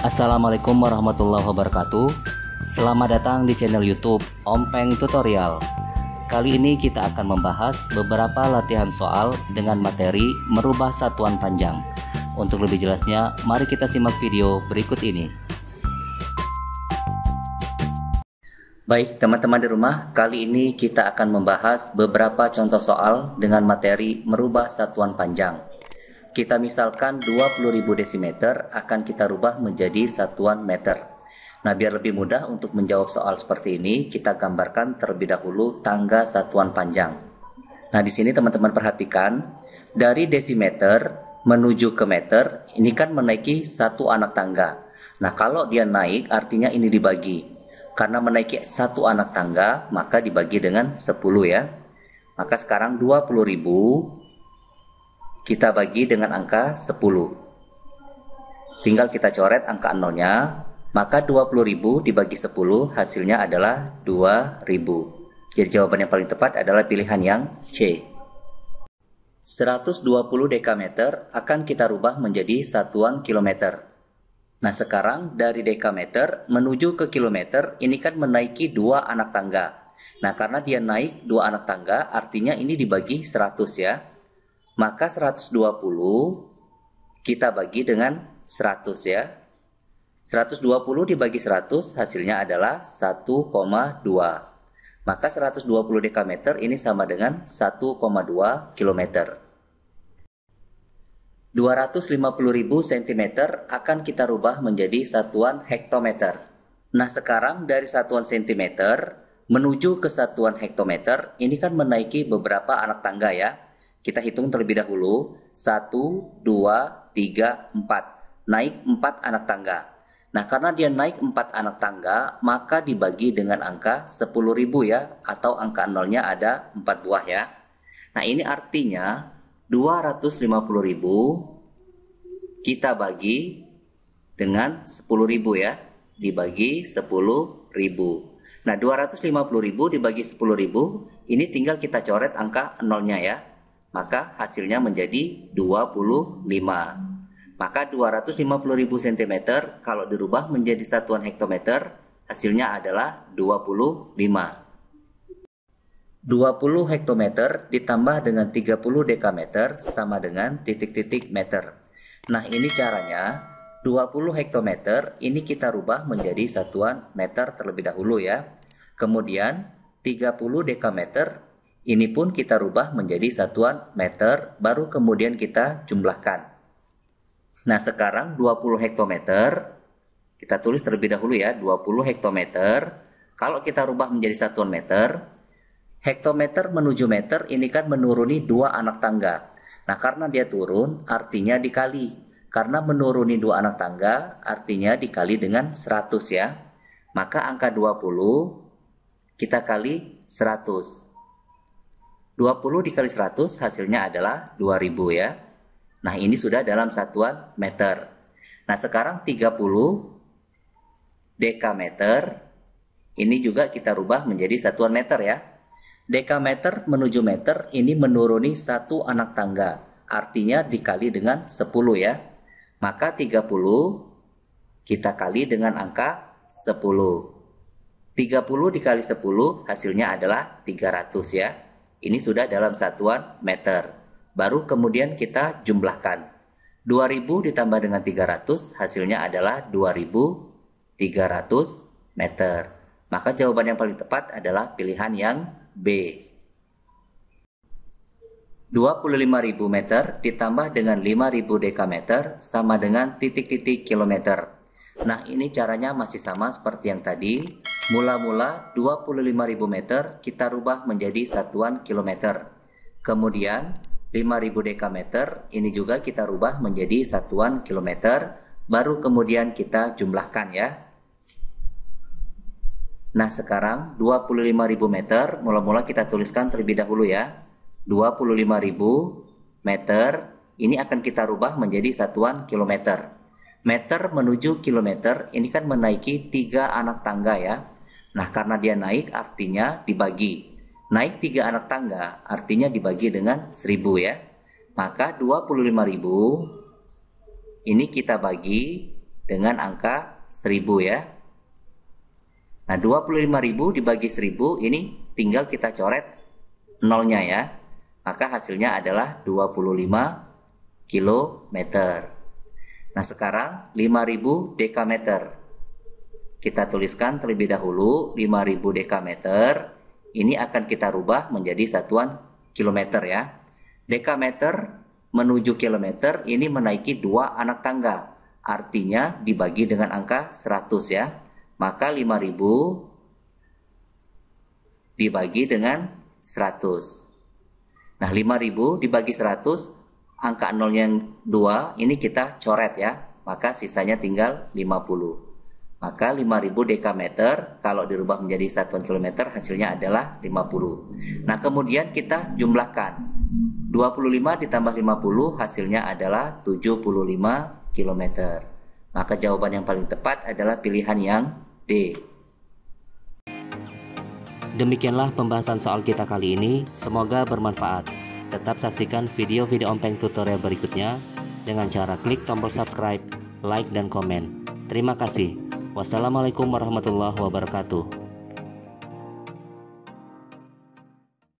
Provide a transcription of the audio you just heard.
Assalamualaikum warahmatullahi wabarakatuh Selamat datang di channel youtube Om Peng Tutorial Kali ini kita akan membahas beberapa latihan soal dengan materi merubah satuan panjang Untuk lebih jelasnya, mari kita simak video berikut ini Baik, teman-teman di rumah, kali ini kita akan membahas beberapa contoh soal dengan materi merubah satuan panjang. Kita misalkan 20.000 desimeter akan kita rubah menjadi satuan meter. Nah, biar lebih mudah untuk menjawab soal seperti ini, kita gambarkan terlebih dahulu tangga satuan panjang. Nah, di sini teman-teman perhatikan, dari desimeter menuju ke meter, ini kan menaiki satu anak tangga. Nah, kalau dia naik, artinya ini dibagi. Karena menaiki satu anak tangga, maka dibagi dengan 10 ya. Maka sekarang ribu kita bagi dengan angka 10. Tinggal kita coret angka nolnya, maka 20.000 dibagi 10 hasilnya adalah 2.000. Jadi jawaban yang paling tepat adalah pilihan yang C. 120 dekameter akan kita rubah menjadi satuan kilometer. Nah sekarang dari dekameter menuju ke kilometer ini kan menaiki dua anak tangga. Nah karena dia naik dua anak tangga artinya ini dibagi 100 ya. Maka 120 kita bagi dengan 100 ya. 120 dibagi 100 hasilnya adalah 1,2. Maka 120 dekameter ini sama dengan 1,2 km. 250.000 cm akan kita rubah menjadi satuan hektometer. Nah sekarang dari satuan sentimeter menuju ke satuan hektometer ini kan menaiki beberapa anak tangga ya. Kita hitung terlebih dahulu. 1, 2, 3, 4. Naik 4 anak tangga. Nah, karena dia naik 4 anak tangga, maka dibagi dengan angka 10.000 ya, atau angka nolnya ada 4 buah ya. Nah, ini artinya 250.000 kita bagi dengan 10.000 ya, dibagi 10.000. Nah, 250.000 dibagi 10.000, ini tinggal kita coret angka nolnya ya maka hasilnya menjadi 25. Maka 250.000 cm kalau dirubah menjadi satuan hektometer, hasilnya adalah 25. 20 hektometer ditambah dengan 30 dekameter sama dengan titik-titik meter. Nah, ini caranya 20 hektometer ini kita rubah menjadi satuan meter terlebih dahulu ya. Kemudian 30 dekameter ini pun kita rubah menjadi satuan meter, baru kemudian kita jumlahkan. Nah, sekarang 20 hektometer, kita tulis terlebih dahulu ya, 20 hektometer. Kalau kita rubah menjadi satuan meter, hektometer menuju meter ini kan menuruni dua anak tangga. Nah, karena dia turun, artinya dikali. Karena menuruni dua anak tangga, artinya dikali dengan 100 ya. Maka angka 20 kita kali 100. 20 dikali 100 hasilnya adalah 2000 ya. Nah, ini sudah dalam satuan meter. Nah, sekarang 30 dekameter ini juga kita rubah menjadi satuan meter ya. Dekameter menuju meter ini menuruni satu anak tangga. Artinya dikali dengan 10 ya. Maka 30 kita kali dengan angka 10. 30 dikali 10 hasilnya adalah 300 ya. Ini sudah dalam satuan meter. Baru kemudian kita jumlahkan. 2000 ditambah dengan 300 hasilnya adalah 2300 meter. Maka jawaban yang paling tepat adalah pilihan yang B. 25.000 meter ditambah dengan 5.000 dekameter sama dengan titik-titik kilometer. Nah ini caranya masih sama seperti yang tadi. Mula-mula 25.000 meter kita rubah menjadi satuan kilometer. Kemudian 5.000 dekameter ini juga kita rubah menjadi satuan kilometer. Baru kemudian kita jumlahkan ya. Nah sekarang 25.000 meter mula-mula kita tuliskan terlebih dahulu ya. 25.000 meter ini akan kita rubah menjadi satuan kilometer. Meter menuju kilometer ini kan menaiki tiga anak tangga ya. Nah karena dia naik artinya dibagi. Naik tiga anak tangga artinya dibagi dengan 1000 ya. Maka 25.000 ini kita bagi dengan angka 1000 ya. Nah 25.000 dibagi 1000 ini tinggal kita coret nolnya ya. Maka hasilnya adalah 25 kilometer. Nah sekarang 5000 dekameter. Kita tuliskan terlebih dahulu 5000 dekameter. Ini akan kita rubah menjadi satuan kilometer ya. Dekameter menuju kilometer ini menaiki dua anak tangga. Artinya dibagi dengan angka 100 ya. Maka 5000 dibagi dengan 100. Nah 5000 dibagi 100 angka nol yang 2 ini kita coret ya maka sisanya tinggal 50 maka 5000 dekameter kalau dirubah menjadi satuan kilometer hasilnya adalah 50 nah kemudian kita jumlahkan 25 ditambah 50 hasilnya adalah 75 km maka jawaban yang paling tepat adalah pilihan yang D Demikianlah pembahasan soal kita kali ini, semoga bermanfaat. Tetap saksikan video-video Ompeng tutorial berikutnya dengan cara klik tombol subscribe, like, dan komen. Terima kasih. Wassalamualaikum warahmatullahi wabarakatuh.